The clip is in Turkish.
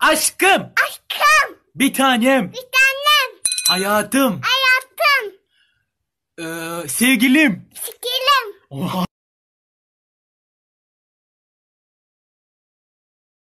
Aşkım. Aşkım. Bir tanem. Bir tanem. Hayatım. Hayatım. Ee, sevgilim. Sevgilim. Oha.